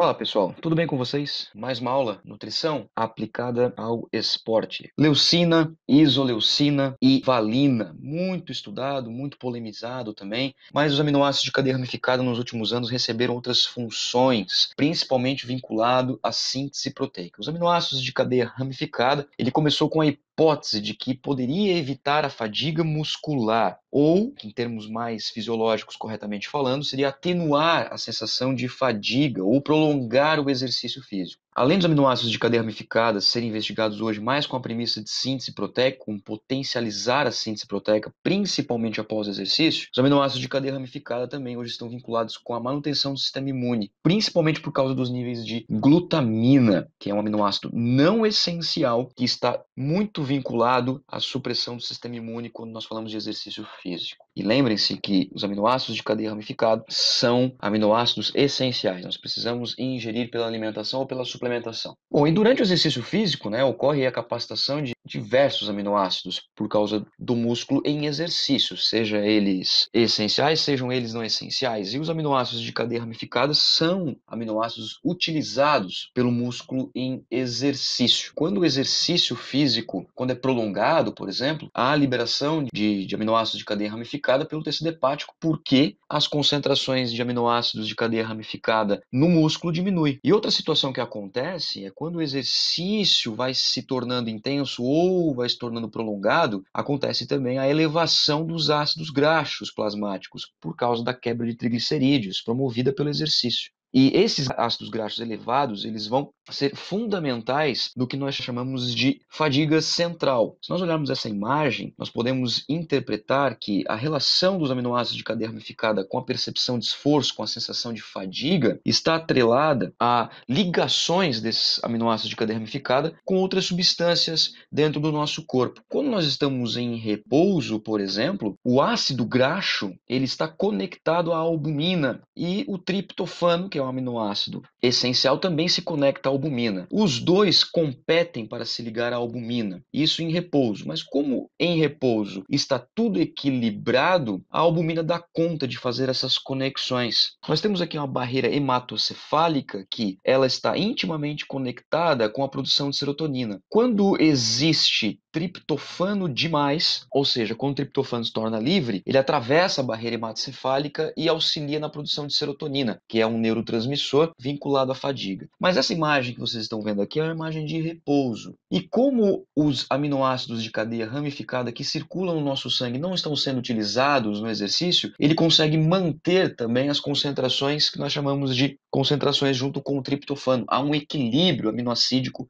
Olá pessoal, tudo bem com vocês? Mais uma aula, nutrição aplicada ao esporte. Leucina, isoleucina e valina, muito estudado, muito polemizado também, mas os aminoácidos de cadeia ramificada nos últimos anos receberam outras funções, principalmente vinculado à síntese proteica. Os aminoácidos de cadeia ramificada, ele começou com a hipótese de que poderia evitar a fadiga muscular, ou, em termos mais fisiológicos corretamente falando, seria atenuar a sensação de fadiga ou prolongar o exercício físico. Além dos aminoácidos de cadeia ramificada serem investigados hoje mais com a premissa de síntese proteica, com potencializar a síntese proteica, principalmente após o exercício, os aminoácidos de cadeia ramificada também hoje estão vinculados com a manutenção do sistema imune, principalmente por causa dos níveis de glutamina, que é um aminoácido não essencial que está muito vinculado à supressão do sistema imune quando nós falamos de exercício físico. E lembrem-se que os aminoácidos de cadeia ramificada são aminoácidos essenciais. Nós precisamos ingerir pela alimentação ou pela suplementação. Bom, e durante o exercício físico, né, ocorre a capacitação de diversos aminoácidos por causa do músculo em exercício, seja eles essenciais, sejam eles não essenciais. E os aminoácidos de cadeia ramificada são aminoácidos utilizados pelo músculo em exercício. Quando o exercício físico, quando é prolongado, por exemplo, há a liberação de, de aminoácidos de cadeia ramificada pelo tecido hepático, porque as concentrações de aminoácidos de cadeia ramificada no músculo diminuem. E outra situação que acontece é quando o exercício vai se tornando intenso ou ou vai se tornando prolongado, acontece também a elevação dos ácidos graxos plasmáticos por causa da quebra de triglicerídeos promovida pelo exercício. E esses ácidos graxos elevados, eles vão ser fundamentais do que nós chamamos de fadiga central. Se nós olharmos essa imagem, nós podemos interpretar que a relação dos aminoácidos de cadeia ramificada com a percepção de esforço, com a sensação de fadiga, está atrelada a ligações desses aminoácidos de cadeia ramificada com outras substâncias dentro do nosso corpo. Quando nós estamos em repouso, por exemplo, o ácido graxo, ele está conectado à albumina e o triptofano, que é que é um aminoácido essencial, também se conecta à albumina. Os dois competem para se ligar à albumina, isso em repouso. Mas como em repouso está tudo equilibrado, a albumina dá conta de fazer essas conexões. Nós temos aqui uma barreira hematocefálica que ela está intimamente conectada com a produção de serotonina. Quando existe triptofano demais, ou seja, quando o triptofano se torna livre, ele atravessa a barreira hematocefálica e auxilia na produção de serotonina, que é um neuro neurotransmissor vinculado à fadiga. Mas essa imagem que vocês estão vendo aqui é uma imagem de repouso. E como os aminoácidos de cadeia ramificada que circulam no nosso sangue não estão sendo utilizados no exercício, ele consegue manter também as concentrações que nós chamamos de concentrações junto com o triptofano. Há um equilíbrio aminoácido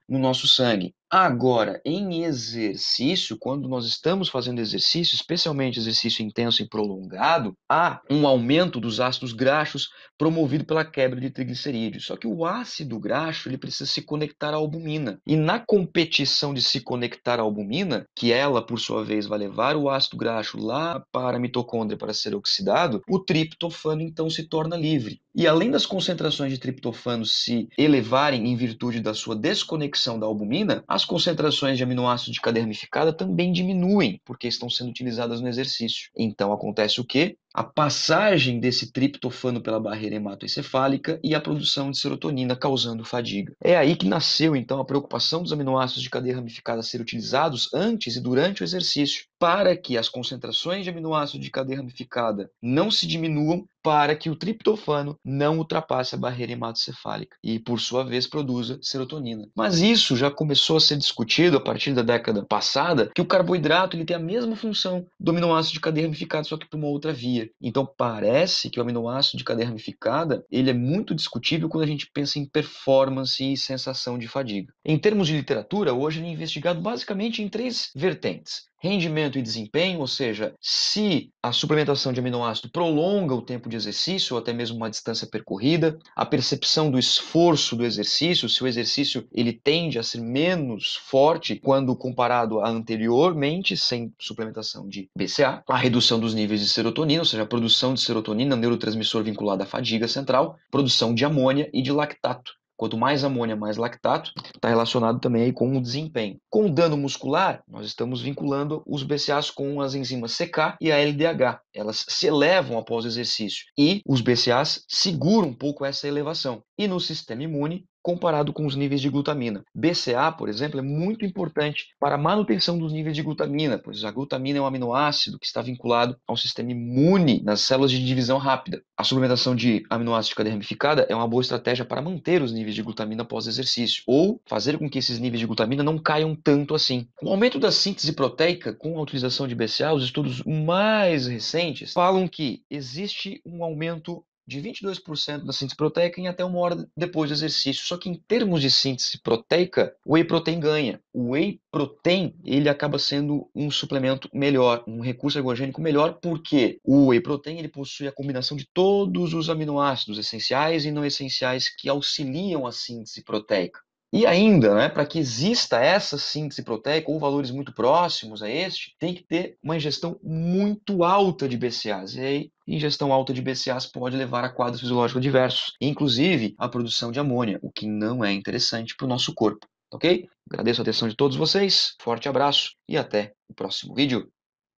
no nosso sangue. Agora, em exercício, quando nós estamos fazendo exercício, especialmente exercício intenso e prolongado, há um aumento dos ácidos graxos promovido pela quebra de triglicerídeos. Só que o ácido graxo ele precisa se conectar à albumina. E na competição de se conectar à albumina, que ela, por sua vez, vai levar o ácido graxo lá para a mitocôndria para ser oxidado, o triptofano então se torna livre. E além das concentrações de triptofano se elevarem em virtude da sua desconexão da albumina, a as concentrações de aminoácido de cadeia ramificada também diminuem, porque estão sendo utilizadas no exercício. Então acontece o quê? a passagem desse triptofano pela barreira hematoencefálica e a produção de serotonina, causando fadiga. É aí que nasceu, então, a preocupação dos aminoácidos de cadeia ramificada ser utilizados antes e durante o exercício, para que as concentrações de aminoácido de cadeia ramificada não se diminuam, para que o triptofano não ultrapasse a barreira hematocefálica e, por sua vez, produza serotonina. Mas isso já começou a ser discutido a partir da década passada, que o carboidrato ele tem a mesma função do aminoácido de cadeia ramificada, só que por uma outra via. Então parece que o aminoácido de cadeia ramificada ele é muito discutível quando a gente pensa em performance e sensação de fadiga. Em termos de literatura, hoje ele é investigado basicamente em três vertentes rendimento e desempenho, ou seja, se a suplementação de aminoácido prolonga o tempo de exercício ou até mesmo uma distância percorrida, a percepção do esforço do exercício, se o exercício ele tende a ser menos forte quando comparado a anteriormente sem suplementação de BCA, a redução dos níveis de serotonina, ou seja, a produção de serotonina, neurotransmissor vinculado à fadiga central, produção de amônia e de lactato. Quanto mais amônia, mais lactato, está relacionado também aí com o desempenho. Com o dano muscular, nós estamos vinculando os BCAAs com as enzimas CK e a LDH. Elas se elevam após o exercício e os BCAAs seguram um pouco essa elevação. E no sistema imune, comparado com os níveis de glutamina. BCA, por exemplo, é muito importante para a manutenção dos níveis de glutamina, pois a glutamina é um aminoácido que está vinculado ao sistema imune nas células de divisão rápida. A suplementação de aminoácido de cadeia ramificada é uma boa estratégia para manter os níveis de glutamina após exercício, ou fazer com que esses níveis de glutamina não caiam tanto assim. O aumento da síntese proteica com a utilização de BCA, os estudos mais recentes falam que existe um aumento de 22% da síntese proteica em até uma hora depois do exercício. Só que em termos de síntese proteica, o whey protein ganha. O whey protein, ele acaba sendo um suplemento melhor, um recurso ergogênico melhor, porque o whey protein, ele possui a combinação de todos os aminoácidos essenciais e não essenciais que auxiliam a síntese proteica. E ainda, né, para que exista essa síntese proteica ou valores muito próximos a este, tem que ter uma ingestão muito alta de BCAAs. E aí, ingestão alta de BCAAs pode levar a quadros fisiológicos diversos, inclusive a produção de amônia, o que não é interessante para o nosso corpo. Ok? Agradeço a atenção de todos vocês, forte abraço e até o próximo vídeo.